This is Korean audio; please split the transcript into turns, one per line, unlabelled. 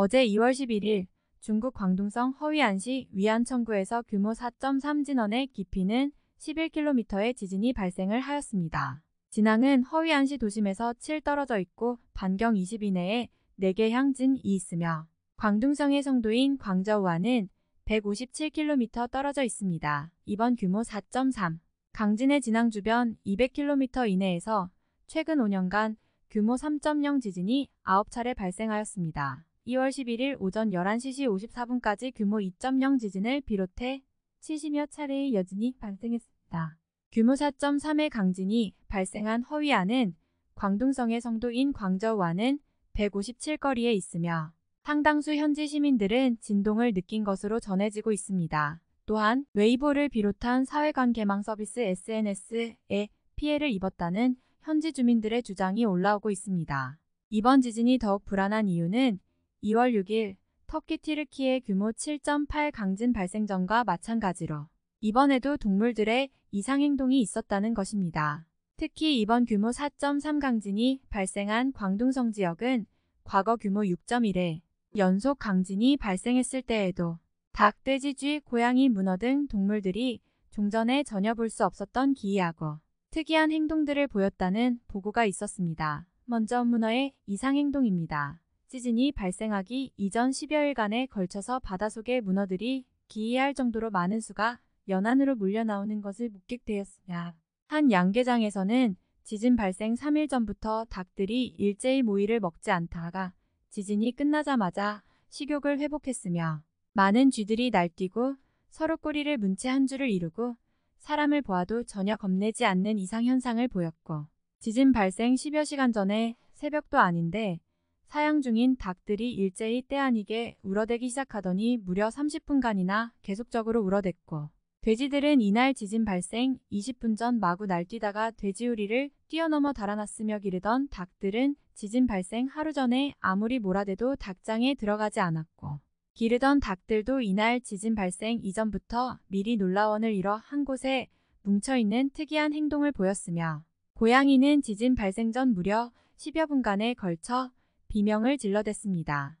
어제 2월 11일 중국 광둥성 허위안시 위안청구에서 규모 4.3 진원의 깊이는 11km의 지진이 발생을 하였습니다. 진앙은 허위안시 도심에서 7 떨어져 있고 반경 20이 내에 4개 향진이 있으며 광둥성의 성도인 광저우안은 157km 떨어져 있습니다. 이번 규모 4.3 강진의 진앙 주변 200km 이내에서 최근 5년간 규모 3.0 지진이 9차례 발생하였습니다. 2월 11일 오전 11시 54분까지 규모 2.0 지진을 비롯해 70여 차례의 여진이 발생했습니다. 규모 4.3의 강진이 발생한 허위안은 광둥성의 성도인 광저우와는 157거리에 있으며 상당수 현지 시민들은 진동을 느낀 것으로 전해지고 있습니다. 또한 웨이보를 비롯한 사회관계망 서비스 SNS에 피해를 입었다는 현지 주민들의 주장이 올라오고 있습니다. 이번 지진이 더욱 불안한 이유는 2월 6일 터키 티르키의 규모 7.8 강진 발생 전과 마찬가지로 이번에도 동물들의 이상행동이 있었다는 것입니다. 특히 이번 규모 4.3 강진이 발생한 광둥성 지역은 과거 규모 6.1의 연속 강진이 발생했을 때에도 닭, 돼지, 쥐, 고양이, 문어 등 동물들이 종전에 전혀 볼 수 없었던 기이하고 특이한 행동들을 보였다는 보고가 있었습니다. 먼저 문어의 이상행동입니다. 시즌이 발생하기 이전 10여일간에 걸쳐서 바다속의 문어들이 기이할 정도로 많은 수가 연안으로 물려나오는 것을 목격되었으며한 양계장에서는 지진 발생 3일 전부터 닭들이 일제히 모이를 먹지 않다가 지진이 끝나자마자 식욕을 회복했으며 많은 쥐들이 날뛰고 서로 꼬리를 문채한 줄을 이루고 사람을 보아도 전혀 겁내지 않는 이상현상을 보였고 지진 발생 10여 시간 전에 새벽도 아닌데 사양 중인 닭들이 일제히 때아니게 울어대기 시작하더니 무려 30분간이나 계속적으로 울어댔고 돼지들은 이날 지진 발생 20분 전 마구 날뛰다가 돼지우리를 뛰어넘어 달아났으며 기르던 닭들은 지진 발생 하루 전에 아무리 몰아대도 닭장에 들어가지 않았고 기르던 닭들도 이날 지진 발생 이전부터 미리 놀라원을 잃어 한 곳에 뭉쳐있는 특이한 행동을 보였으며 고양이는 지진 발생 전 무려 10여 분간에 걸쳐 비명을 질러댔습니다.